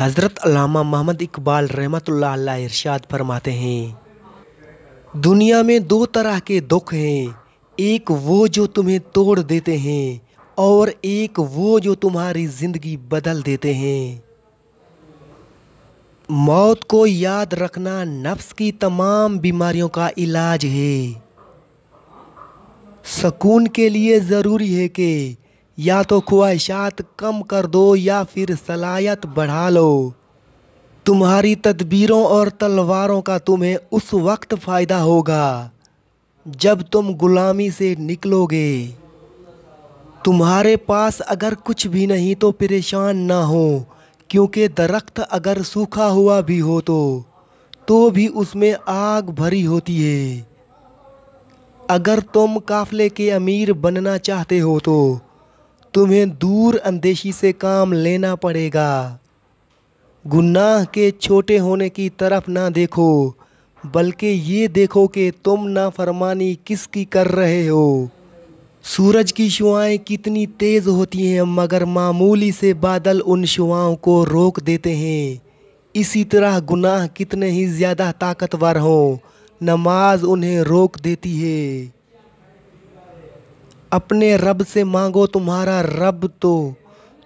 हज़रत अलामा मोहम्मद इकबाल रहमत इरशाद फरमाते हैं दुनिया में दो तरह के दुख हैं एक वो जो तुम्हें तोड़ देते हैं और एक वो जो तुम्हारी ज़िंदगी बदल देते हैं मौत को याद रखना नफ्स की तमाम बीमारियों का इलाज है सकून के लिए ज़रूरी है कि या तो ख्वाहिशात कम कर दो या फिर सलायत बढ़ा लो तुम्हारी तदबीरों और तलवारों का तुम्हें उस वक्त फ़ायदा होगा जब तुम गुलामी से निकलोगे तुम्हारे पास अगर कुछ भी नहीं तो परेशान ना हो क्योंकि दरख्त अगर सूखा हुआ भी हो तो तो भी उसमें आग भरी होती है अगर तुम काफ़ले के अमीर बनना चाहते हो तो तुम्हें दूर अंदेशी से काम लेना पड़ेगा गुनाह के छोटे होने की तरफ ना देखो बल्कि ये देखो कि तुम नाफरमानी किसकी कर रहे हो सूरज की शुआएं कितनी तेज़ होती हैं मगर मामूली से बादल उन शुआओं को रोक देते हैं इसी तरह गुनाह कितने ही ज़्यादा ताकतवर हों नमाज उन्हें रोक देती है अपने रब से मांगो तुम्हारा रब तो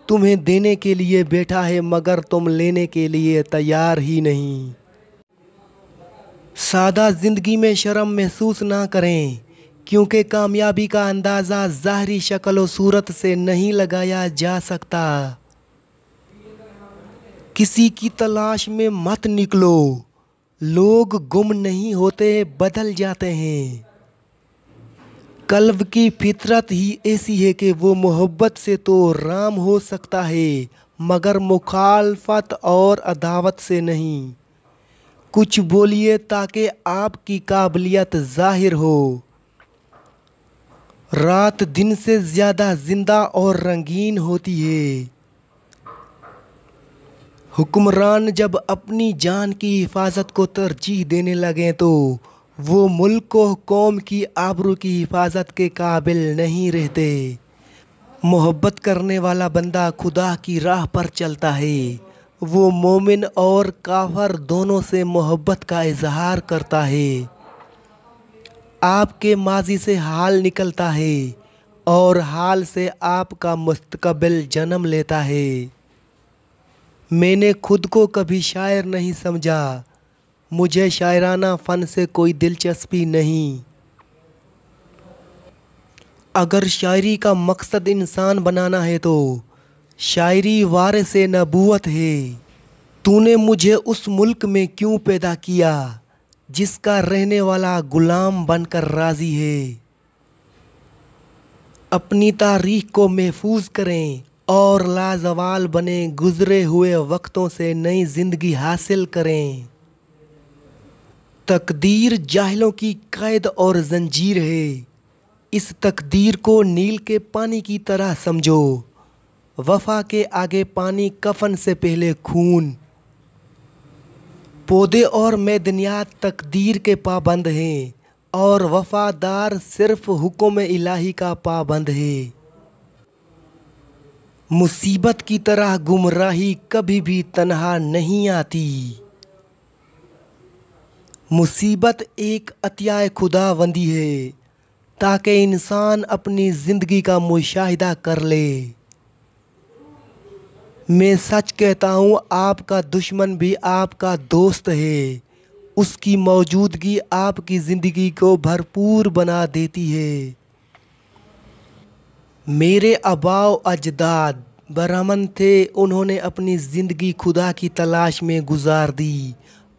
तुम्हें देने के लिए बैठा है मगर तुम लेने के लिए तैयार ही नहीं सादा ज़िंदगी में शर्म महसूस ना करें क्योंकि कामयाबी का अंदाज़ा ज़ाहरी शक्ल सूरत से नहीं लगाया जा सकता किसी की तलाश में मत निकलो लोग गुम नहीं होते बदल जाते हैं कल्ब की फितरत ही ऐसी है कि वो मोहब्बत से तो राम हो सकता है मगर मुखालफत और अदावत से नहीं कुछ बोलिए ताकि आपकी काबिलियत जाहिर हो रात दिन से ज़्यादा ज़िंदा और रंगीन होती है हुक्मरान जब अपनी जान की हिफाजत को तरजीह देने लगे तो वो मुल्क व कौम की आबरू की हिफाजत के काबिल नहीं रहते मोहब्बत करने वाला बंदा खुदा की राह पर चलता है वो मोमिन और काफर दोनों से मोहब्बत का इजहार करता है आपके माजी से हाल निकलता है और हाल से आपका मुस्तकबिल जन्म लेता है मैंने खुद को कभी शायर नहीं समझा मुझे शायराना फ़न से कोई दिलचस्पी नहीं अगर शायरी का मकसद इंसान बनाना है तो शायरी वार से नबूत है तूने मुझे उस मुल्क में क्यों पैदा किया जिसका रहने वाला गुलाम बनकर राज़ी है अपनी तारीख को महफूज करें और लाजवाल बने गुज़रे हुए वक्तों से नई ज़िंदगी हासिल करें तकदीर जाहिलों की कैद और जंजीर है इस तकदीर को नील के पानी की तरह समझो वफा के आगे पानी कफन से पहले खून पौधे और मैदनियात तकदीर के पाबंद हैं और वफादार सिर्फ हुक्म इलाही का पाबंद है मुसीबत की तरह गुमराही कभी भी तनहा नहीं आती मुसीबत एक खुदा खुदाबंदी है ताकि इंसान अपनी ज़िंदगी का मुशाहिदा कर ले मैं सच कहता हूँ आपका दुश्मन भी आपका दोस्त है उसकी मौजूदगी आपकी ज़िंदगी को भरपूर बना देती है मेरे अबाव अजदाद ब्राह्मण थे उन्होंने अपनी ज़िंदगी खुदा की तलाश में गुजार दी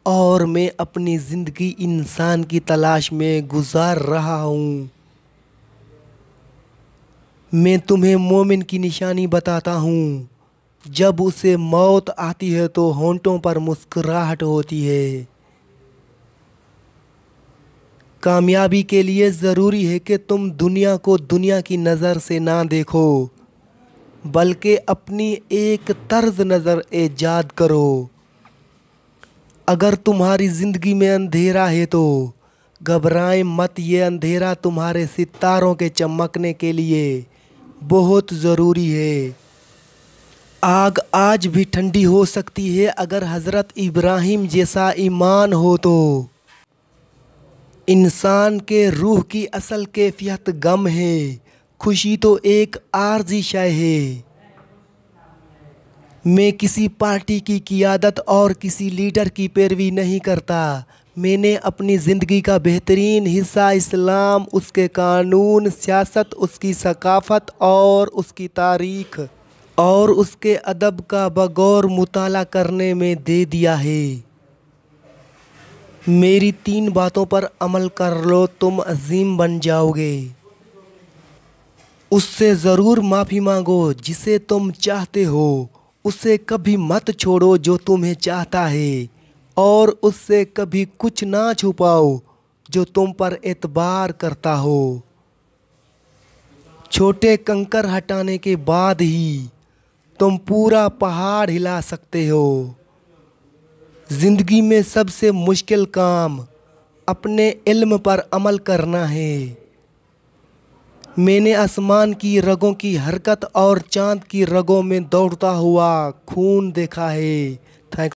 और मैं अपनी ज़िंदगी इंसान की तलाश में गुजार रहा हूँ मैं तुम्हें मोमिन की निशानी बताता हूँ जब उसे मौत आती है तो होंठों पर मुस्कुराहट होती है कामयाबी के लिए ज़रूरी है कि तुम दुनिया को दुनिया की नज़र से ना देखो बल्कि अपनी एक तर्ज नज़र ईजाद करो अगर तुम्हारी ज़िंदगी में अंधेरा है तो घबराए मत ये अंधेरा तुम्हारे सितारों के चमकने के लिए बहुत ज़रूरी है आग आज भी ठंडी हो सकती है अगर हज़रत इब्राहिम जैसा ईमान हो तो इंसान के रूह की असल कैफियत गम है खुशी तो एक आर्जी शय है मैं किसी पार्टी की क़ियादत और किसी लीडर की पैरवी नहीं करता मैंने अपनी ज़िंदगी का बेहतरीन हिस्सा इस्लाम उसके कानून सियासत उसकी सकाफ़त और उसकी तारीख और उसके अदब का बगौर मुताला करने में दे दिया है मेरी तीन बातों पर अमल कर लो तुम अजीम बन जाओगे उससे ज़रूर माफ़ी मांगो जिसे तुम चाहते हो उसे कभी मत छोड़ो जो तुम्हें चाहता है और उससे कभी कुछ ना छुपाओ जो तुम पर एतबार करता हो छोटे कंकर हटाने के बाद ही तुम पूरा पहाड़ हिला सकते हो ज़िंदगी में सबसे मुश्किल काम अपने इल्म पर अमल करना है मैंने आसमान की रगों की हरकत और चांद की रगों में दौड़ता हुआ खून देखा है थैंक